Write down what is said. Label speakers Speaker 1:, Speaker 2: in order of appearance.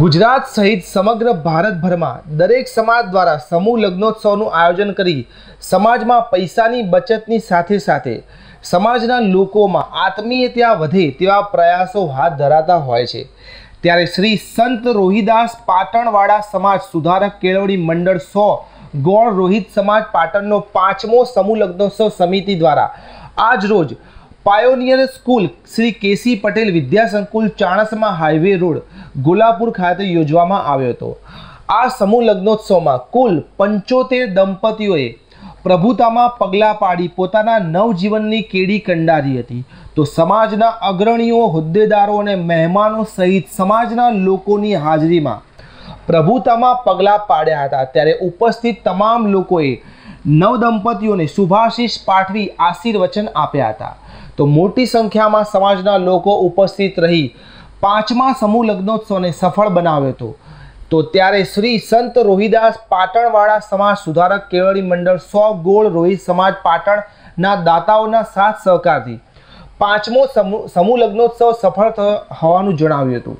Speaker 1: ગુજરાત સહિત સમગ્ર ભારતભરમાં દરેક સમાજ દ્વારા સમૂહ લગ્નોત્સવનું આયોજન કરી સમાજમાં પૈસાની બચતની સાથે સાથે સમાજના લોકોમાં આત્મીયતા વધે તેવા પ્રયાસો હાથ ધરાતા હોય છે ત્યારે શ્રી સંત રોહિદાસ પાટણવાળા સમાજ સુધારક કેળવણી મંડળ સો ગોળ રોહિત સમાજ પાટણનો પાંચમો સમૂહ લગ્નોત્સવ સમિતિ દ્વારા આજ રોજ pioneer school Shri K C Patel વિદ્યા સંકુલ ચાણસમાં હાઈવે રોડ ગોલાપુર ખાતે યોજવામાં આવ્યો હતો આ સમૂહ લગ્નોત્સવમાં કુલ પંચોતેર દંપતીઓએ પ્રભુતામાં પગલાં પાડી પોતાના નવજીવનની કેડી કંડારી હતી તો સમાજના અગ્રણીઓ હોદ્દેદારો અને મહેમાનો સહિત સમાજના લોકોની હાજરીમાં પ્રભુતામાં પગલાં પાડ્યા હતા ત્યારે ઉપસ્થિત તમામ લોકોએ નવ દંપતીઓને શુભાશીષ પાઠવી આશીર્વચન આપ્યા હતા તો મોટી સંખ્યામાં સમાજના લોકો ઉપસ્થિત રહી પાંચમા સમૂહ લગ્નોત્સવને સફળ બનાવ્યો હતો તો ત્યારે શ્રી સંત રોહિદાસ પાટણવાળા સમાજ સુધારક કેળવણી મંડળ સો ગોળ રોહિત સમાજ પાટણના દાતાઓના સાથ સહકારથી પાંચમો સમૂહ સમૂહ લગ્નોત્સવ સફળ થયો હોવાનું જણાવ્યું હતું